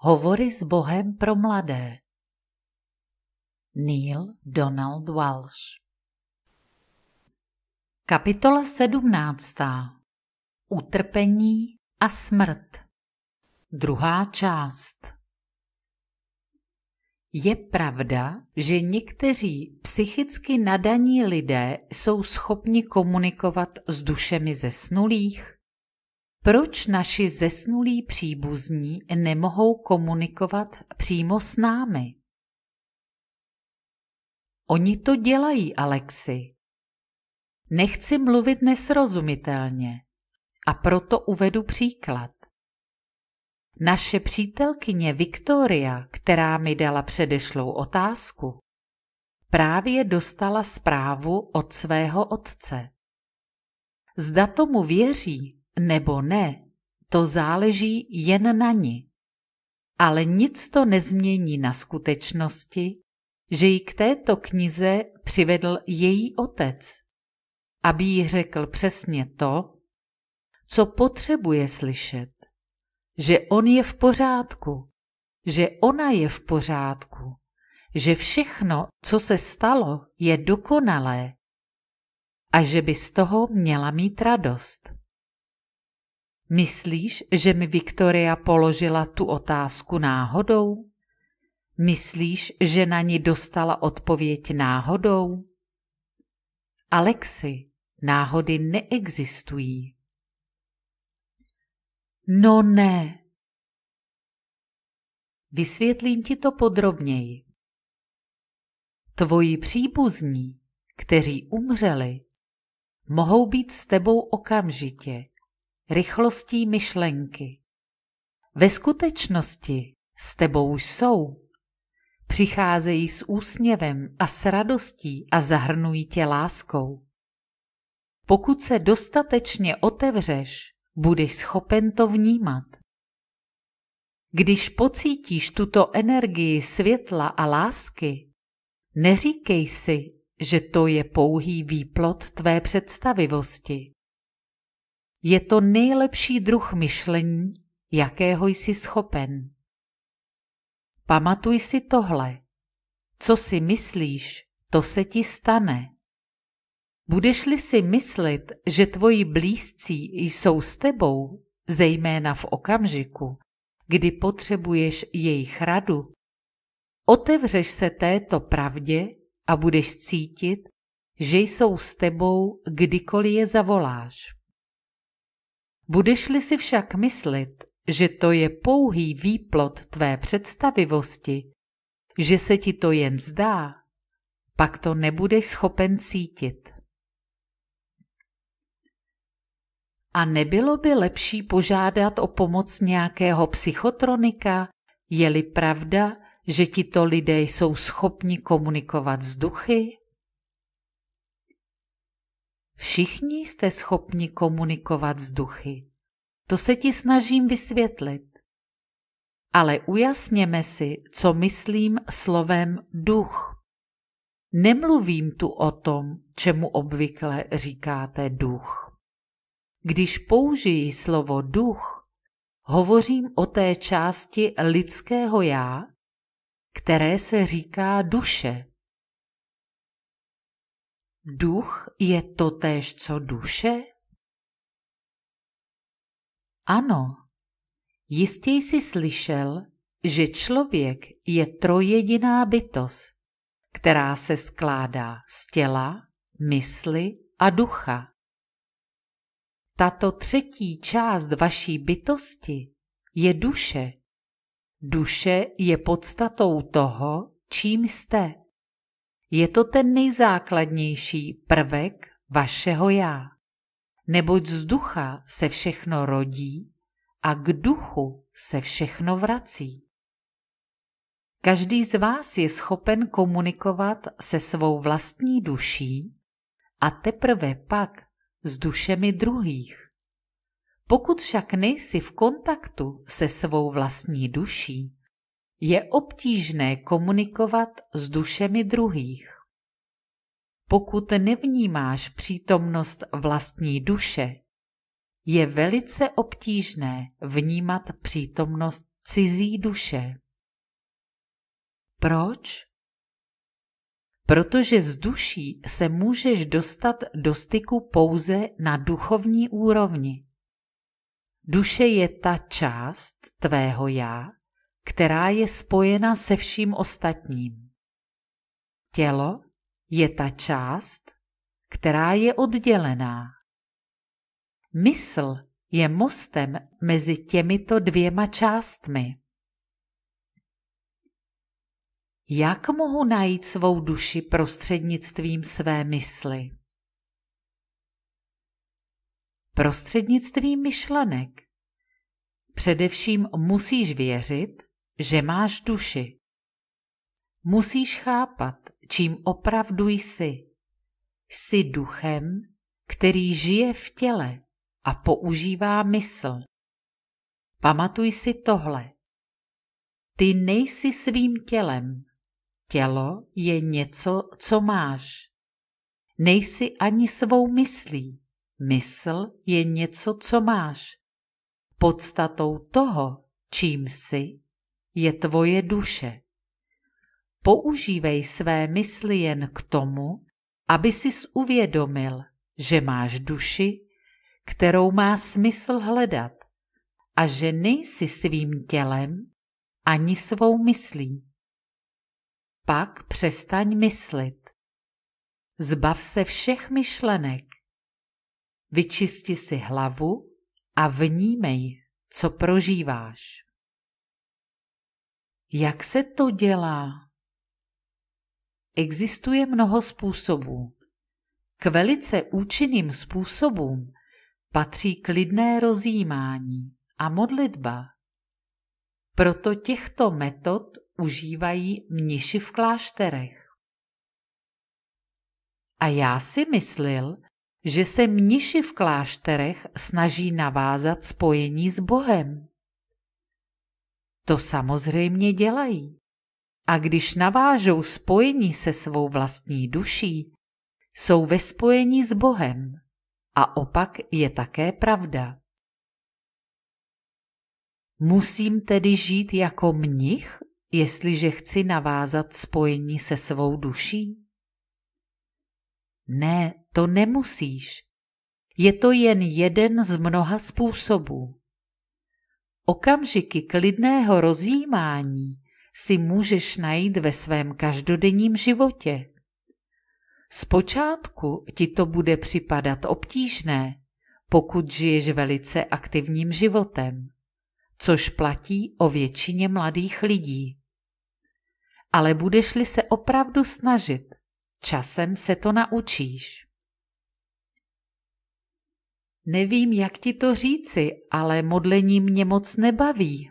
Hovory s Bohem pro mladé. Neil Donald Walsh Kapitola 17. Utrpení a smrt. Druhá část. Je pravda, že někteří psychicky nadaní lidé jsou schopni komunikovat s dušemi zesnulých? Proč naši zesnulí příbuzní nemohou komunikovat přímo s námi? Oni to dělají, Alexi. Nechci mluvit nesrozumitelně a proto uvedu příklad. Naše přítelkyně Viktoria, která mi dala předešlou otázku, právě dostala zprávu od svého otce. Zda tomu věří, nebo ne, to záleží jen na ní. Ale nic to nezmění na skutečnosti, že ji k této knize přivedl její otec, aby jí řekl přesně to, co potřebuje slyšet, že on je v pořádku, že ona je v pořádku, že všechno, co se stalo, je dokonalé a že by z toho měla mít radost. Myslíš, že mi Viktoria položila tu otázku náhodou? Myslíš, že na ní dostala odpověď náhodou? Alexi, náhody neexistují. No ne. Vysvětlím ti to podrobněji. Tvoji příbuzní, kteří umřeli, mohou být s tebou okamžitě, rychlostí myšlenky. Ve skutečnosti s tebou jsou. Přicházejí s úsměvem a s radostí a zahrnují tě láskou. Pokud se dostatečně otevřeš, budeš schopen to vnímat. Když pocítíš tuto energii světla a lásky, neříkej si, že to je pouhý výplot tvé představivosti. Je to nejlepší druh myšlení, jakého jsi schopen. Pamatuj si tohle. Co si myslíš, to se ti stane. Budeš-li si myslet, že tvoji blízcí jsou s tebou, zejména v okamžiku, kdy potřebuješ jejich radu, otevřeš se této pravdě a budeš cítit, že jsou s tebou, kdykoliv je zavoláš. Budeš-li si však myslit, že to je pouhý výplod tvé představivosti, že se ti to jen zdá, pak to nebudeš schopen cítit. A nebylo by lepší požádat o pomoc nějakého psychotronika, je-li pravda, že ti to lidé jsou schopni komunikovat s duchy? Všichni jste schopni komunikovat s duchy. To se ti snažím vysvětlit. Ale ujasněme si, co myslím slovem duch. Nemluvím tu o tom, čemu obvykle říkáte duch. Když použiji slovo duch, hovořím o té části lidského já, které se říká duše. Duch je totéž co duše? Ano, jistě jsi slyšel, že člověk je trojediná bytost, která se skládá z těla, mysli a ducha. Tato třetí část vaší bytosti je duše. Duše je podstatou toho, čím jste. Je to ten nejzákladnější prvek vašeho já. Neboť z ducha se všechno rodí a k duchu se všechno vrací. Každý z vás je schopen komunikovat se svou vlastní duší a teprve pak s dušemi druhých. Pokud však nejsi v kontaktu se svou vlastní duší, je obtížné komunikovat s dušemi druhých. Pokud nevnímáš přítomnost vlastní duše, je velice obtížné vnímat přítomnost cizí duše. Proč? Protože z duší se můžeš dostat do styku pouze na duchovní úrovni. Duše je ta část tvého já, která je spojena se vším ostatním. Tělo je ta část, která je oddělená. Mysl je mostem mezi těmito dvěma částmi. Jak mohu najít svou duši prostřednictvím své mysli? Prostřednictvím myšlenek. Především musíš věřit, že máš duši. Musíš chápat, čím opravdu jsi. Jsi duchem, který žije v těle a používá mysl. Pamatuj si tohle. Ty nejsi svým tělem. Tělo je něco, co máš. Nejsi ani svou myslí. Mysl je něco, co máš. Podstatou toho, čím jsi, je tvoje duše. Používej své mysli jen k tomu, aby si uvědomil, že máš duši, kterou má smysl hledat a že nejsi svým tělem ani svou myslí. Pak přestaň myslit. Zbav se všech myšlenek. Vyčisti si hlavu a vnímej, co prožíváš. Jak se to dělá? Existuje mnoho způsobů. K velice účinným způsobům patří klidné rozjímání a modlitba. Proto těchto metod užívají mniši v klášterech. A já si myslel, že se mniši v klášterech snaží navázat spojení s Bohem. To samozřejmě dělají. A když navážou spojení se svou vlastní duší, jsou ve spojení s Bohem. A opak je také pravda. Musím tedy žít jako mnich, jestliže chci navázat spojení se svou duší? Ne, to nemusíš. Je to jen jeden z mnoha způsobů. Okamžiky klidného rozjímání si můžeš najít ve svém každodenním životě. Zpočátku ti to bude připadat obtížné, pokud žiješ velice aktivním životem, což platí o většině mladých lidí. Ale budeš-li se opravdu snažit, časem se to naučíš. Nevím, jak ti to říci, ale modlení mě moc nebaví.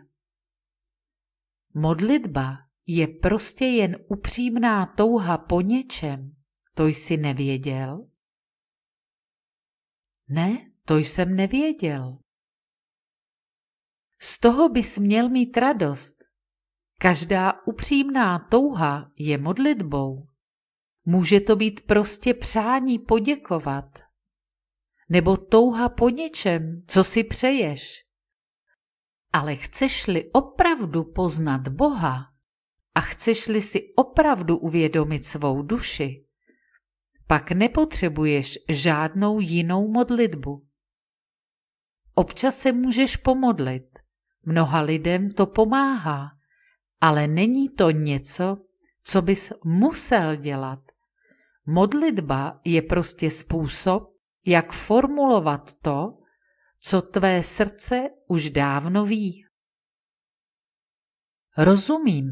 Modlitba je prostě jen upřímná touha po něčem. To jsi nevěděl? Ne, to jsem nevěděl. Z toho bys měl mít radost. Každá upřímná touha je modlitbou. Může to být prostě přání poděkovat nebo touha po něčem, co si přeješ. Ale chceš-li opravdu poznat Boha a chceš-li si opravdu uvědomit svou duši, pak nepotřebuješ žádnou jinou modlitbu. Občas se můžeš pomodlit. Mnoha lidem to pomáhá, ale není to něco, co bys musel dělat. Modlitba je prostě způsob, jak formulovat to, co tvé srdce už dávno ví. Rozumím,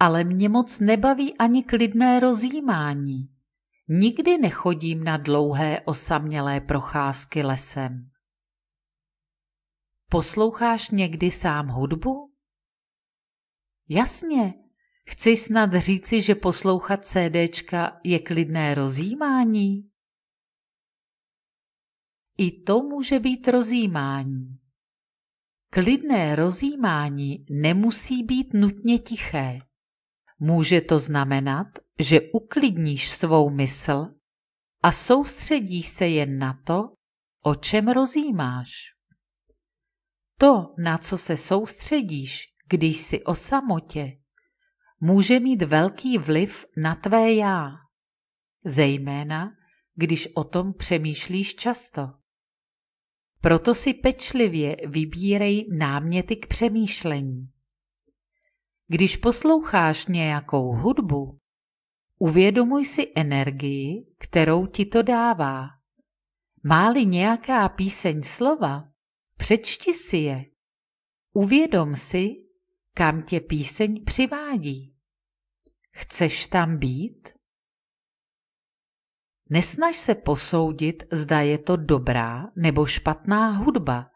ale mě moc nebaví ani klidné rozjímání. Nikdy nechodím na dlouhé osamělé procházky lesem. Posloucháš někdy sám hudbu? Jasně, chci snad říci, že poslouchat CDčka je klidné rozjímání? I to může být rozjímání. Klidné rozjímání nemusí být nutně tiché. Může to znamenat, že uklidníš svou mysl a soustředíš se jen na to, o čem rozjímáš. To, na co se soustředíš, když jsi o samotě, může mít velký vliv na tvé já, zejména když o tom přemýšlíš často. Proto si pečlivě vybírej náměty k přemýšlení. Když posloucháš nějakou hudbu, uvědomuj si energii, kterou ti to dává. Máli nějaká píseň slova, přečti si je. Uvědom si, kam tě píseň přivádí. Chceš tam být? Nesnaž se posoudit, zda je to dobrá nebo špatná hudba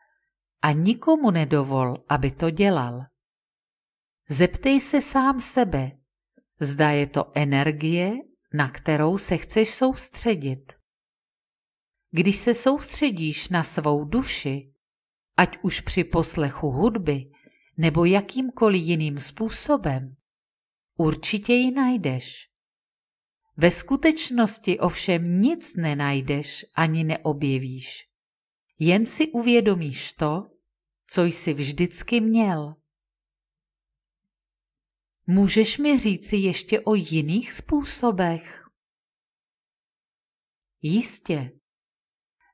a nikomu nedovol, aby to dělal. Zeptej se sám sebe, zda je to energie, na kterou se chceš soustředit. Když se soustředíš na svou duši, ať už při poslechu hudby nebo jakýmkoliv jiným způsobem, určitě ji najdeš. Ve skutečnosti ovšem nic nenajdeš ani neobjevíš. Jen si uvědomíš to, co jsi vždycky měl. Můžeš mi říci ještě o jiných způsobech? Jistě.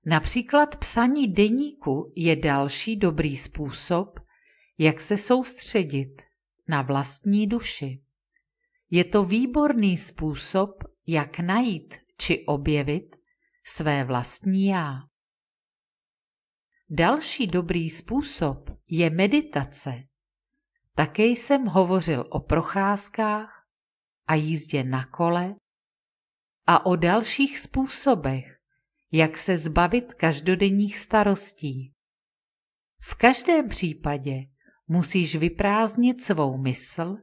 Například psaní deníku je další dobrý způsob, jak se soustředit na vlastní duši. Je to výborný způsob, jak najít či objevit své vlastní já. Další dobrý způsob je meditace. Také jsem hovořil o procházkách a jízdě na kole a o dalších způsobech, jak se zbavit každodenních starostí. V každém případě musíš vyprázdnit svou mysl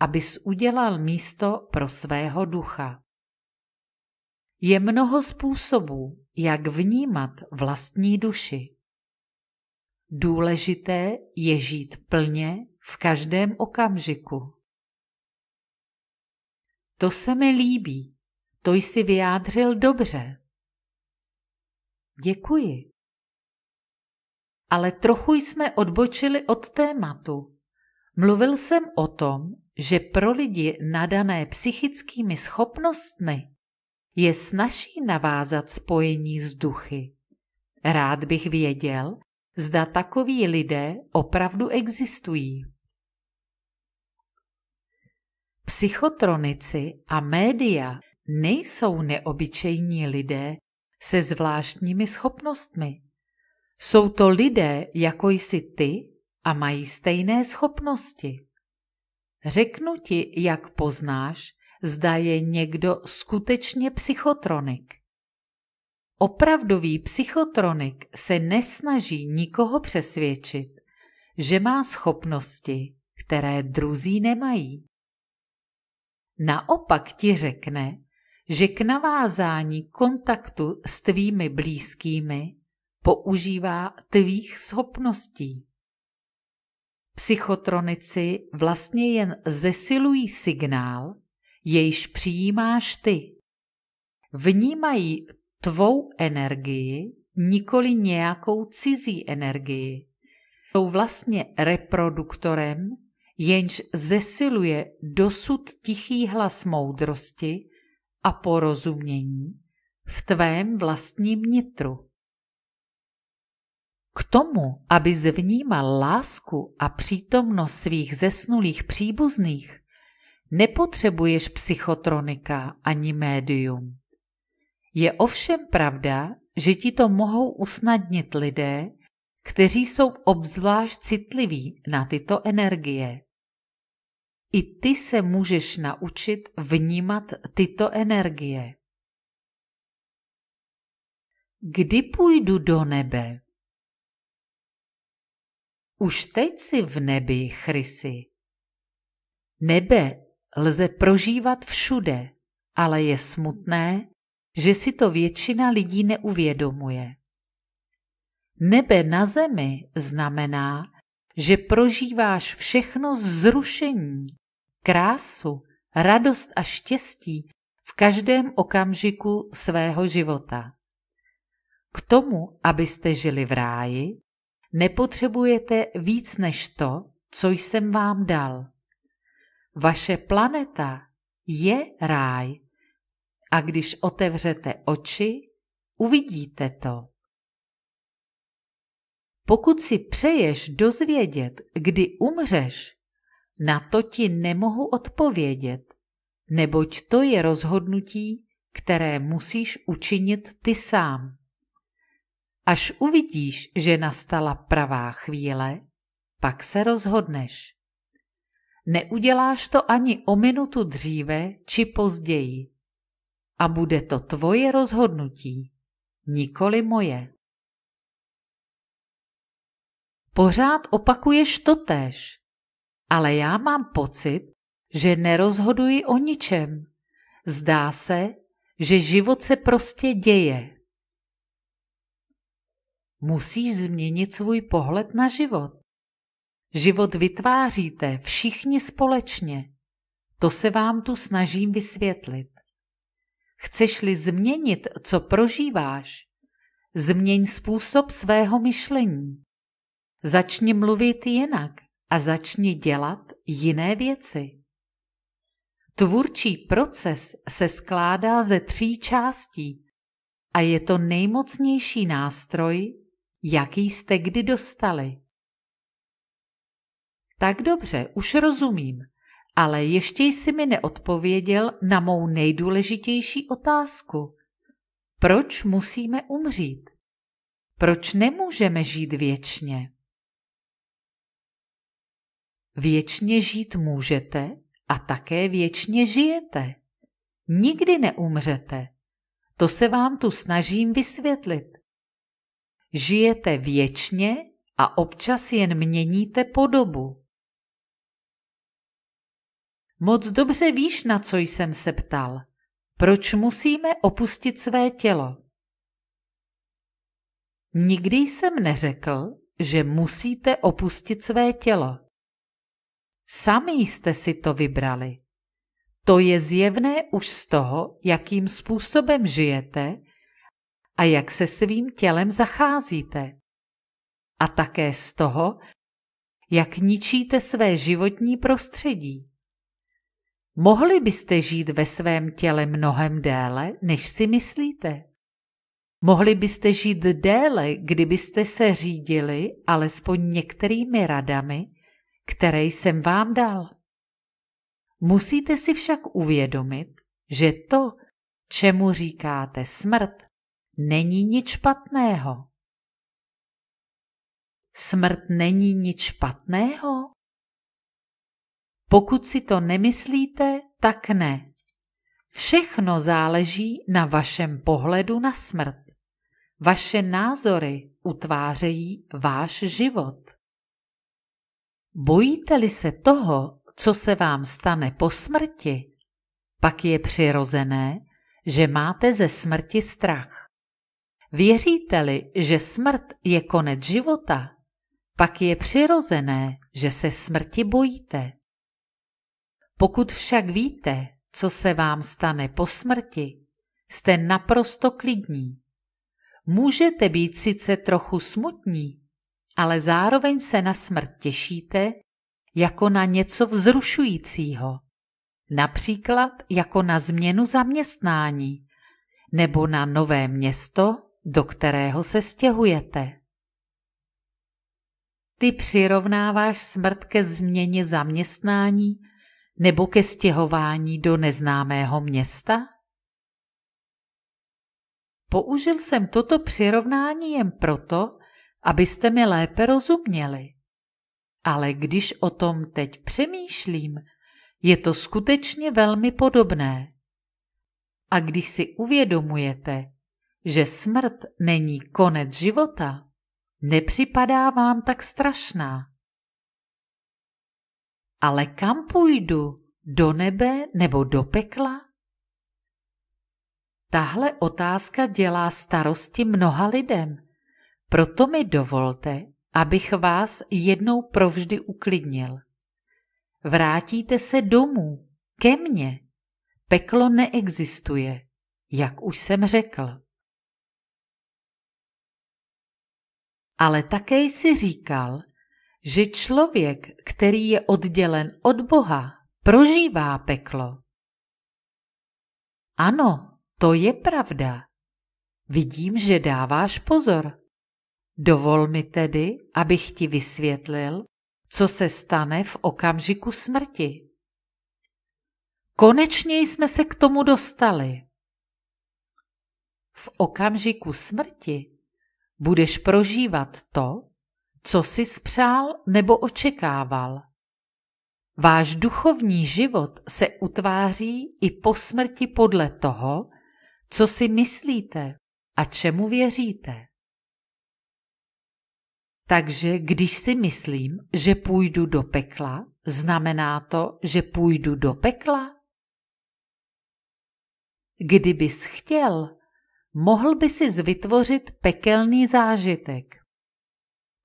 abys udělal místo pro svého ducha. Je mnoho způsobů, jak vnímat vlastní duši. Důležité je žít plně v každém okamžiku. To se mi líbí, to jsi vyjádřil dobře. Děkuji. Ale trochu jsme odbočili od tématu. Mluvil jsem o tom, že pro lidi nadané psychickými schopnostmi je snaží navázat spojení s duchy. Rád bych věděl, zda takoví lidé opravdu existují. Psychotronici a média nejsou neobyčejní lidé se zvláštními schopnostmi. Jsou to lidé, jako jsi ty, a mají stejné schopnosti. Řeknu ti, jak poznáš, zda je někdo skutečně psychotronik. Opravdový psychotronik se nesnaží nikoho přesvědčit, že má schopnosti, které druzí nemají. Naopak ti řekne, že k navázání kontaktu s tvými blízkými používá tvých schopností. Psychotronici vlastně jen zesilují signál, jejž přijímáš ty. Vnímají tvou energii, nikoli nějakou cizí energii. Jsou vlastně reproduktorem, jenž zesiluje dosud tichý hlas moudrosti a porozumění v tvém vlastním nitru. K tomu, aby zvnímal lásku a přítomnost svých zesnulých příbuzných, nepotřebuješ psychotronika ani médium. Je ovšem pravda, že ti to mohou usnadnit lidé, kteří jsou obzvlášť citliví na tyto energie. I ty se můžeš naučit vnímat tyto energie. Kdy půjdu do nebe? Už teď si v nebi, Chrysi. Nebe lze prožívat všude, ale je smutné, že si to většina lidí neuvědomuje. Nebe na zemi znamená, že prožíváš všechno z vzrušení, krásu, radost a štěstí v každém okamžiku svého života. K tomu, abyste žili v ráji, Nepotřebujete víc než to, co jsem vám dal. Vaše planeta je ráj a když otevřete oči, uvidíte to. Pokud si přeješ dozvědět, kdy umřeš, na to ti nemohu odpovědět, neboť to je rozhodnutí, které musíš učinit ty sám. Až uvidíš, že nastala pravá chvíle, pak se rozhodneš. Neuděláš to ani o minutu dříve či později. A bude to tvoje rozhodnutí, nikoli moje. Pořád opakuješ tež, ale já mám pocit, že nerozhoduji o ničem. Zdá se, že život se prostě děje. Musíš změnit svůj pohled na život. Život vytváříte všichni společně. To se vám tu snažím vysvětlit. Chceš-li změnit, co prožíváš, změň způsob svého myšlení. Začni mluvit jinak a začni dělat jiné věci. Tvůrčí proces se skládá ze tří částí a je to nejmocnější nástroj, Jaký jste kdy dostali? Tak dobře, už rozumím, ale ještě jsi mi neodpověděl na mou nejdůležitější otázku. Proč musíme umřít? Proč nemůžeme žít věčně? Věčně žít můžete a také věčně žijete. Nikdy neumřete. To se vám tu snažím vysvětlit žijete věčně a občas jen měníte podobu. Moc dobře víš, na co jsem se ptal. Proč musíme opustit své tělo? Nikdy jsem neřekl, že musíte opustit své tělo. Sami jste si to vybrali. To je zjevné už z toho, jakým způsobem žijete a jak se svým tělem zacházíte. A také z toho, jak ničíte své životní prostředí. Mohli byste žít ve svém těle mnohem déle, než si myslíte. Mohli byste žít déle, kdybyste se řídili alespoň některými radami, které jsem vám dal. Musíte si však uvědomit, že to, čemu říkáte smrt, není nic špatného. Smrt není nic špatného? Pokud si to nemyslíte, tak ne. Všechno záleží na vašem pohledu na smrt. Vaše názory utvářejí váš život. Bojíte-li se toho, co se vám stane po smrti, pak je přirozené, že máte ze smrti strach. Věříte-li, že smrt je konec života, pak je přirozené, že se smrti bojíte. Pokud však víte, co se vám stane po smrti, jste naprosto klidní. Můžete být sice trochu smutní, ale zároveň se na smrt těšíte jako na něco vzrušujícího, například jako na změnu zaměstnání nebo na nové město do kterého se stěhujete. Ty přirovnáváš smrt ke změně zaměstnání nebo ke stěhování do neznámého města? Použil jsem toto přirovnání jen proto, abyste mi lépe rozuměli. Ale když o tom teď přemýšlím, je to skutečně velmi podobné. A když si uvědomujete, že smrt není konec života, nepřipadá vám tak strašná. Ale kam půjdu? Do nebe nebo do pekla? Tahle otázka dělá starosti mnoha lidem, proto mi dovolte, abych vás jednou provždy uklidnil. Vrátíte se domů, ke mně. Peklo neexistuje, jak už jsem řekl. ale také si říkal, že člověk, který je oddělen od Boha, prožívá peklo. Ano, to je pravda. Vidím, že dáváš pozor. Dovol mi tedy, abych ti vysvětlil, co se stane v okamžiku smrti. Konečně jsme se k tomu dostali. V okamžiku smrti budeš prožívat to, co si spřál nebo očekával. Váš duchovní život se utváří i po smrti podle toho, co si myslíte a čemu věříte. Takže když si myslím, že půjdu do pekla, znamená to, že půjdu do pekla? Kdybys chtěl, mohl by si vytvořit pekelný zážitek.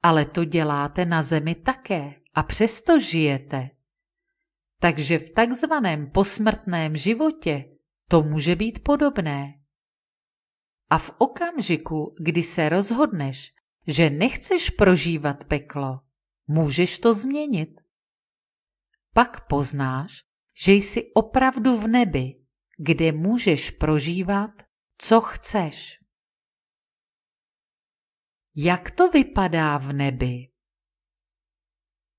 Ale to děláte na zemi také a přesto žijete. Takže v takzvaném posmrtném životě to může být podobné. A v okamžiku, kdy se rozhodneš, že nechceš prožívat peklo, můžeš to změnit. Pak poznáš, že jsi opravdu v nebi, kde můžeš prožívat co chceš? Jak to vypadá v nebi?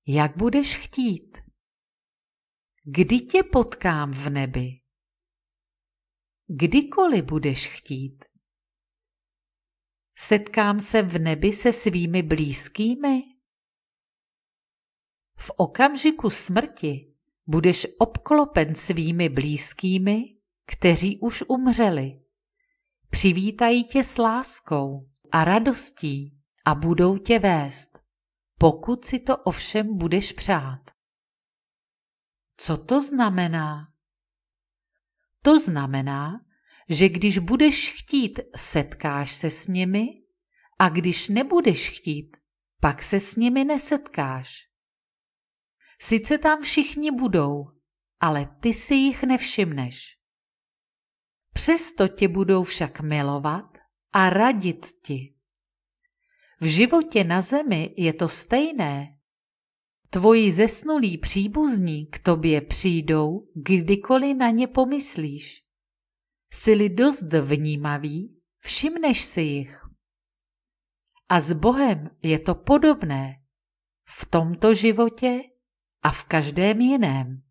Jak budeš chtít? Kdy tě potkám v nebi? Kdykoliv budeš chtít. Setkám se v nebi se svými blízkými? V okamžiku smrti budeš obklopen svými blízkými, kteří už umřeli. Přivítají tě s láskou a radostí a budou tě vést, pokud si to ovšem budeš přát. Co to znamená? To znamená, že když budeš chtít, setkáš se s nimi a když nebudeš chtít, pak se s nimi nesetkáš. Sice tam všichni budou, ale ty si jich nevšimneš. Přesto tě budou však milovat a radit ti. V životě na zemi je to stejné. Tvoji zesnulí příbuzní k tobě přijdou, kdykoliv na ně pomyslíš. Jsi-li dost vnímavý, všimneš si jich. A s Bohem je to podobné. V tomto životě a v každém jiném.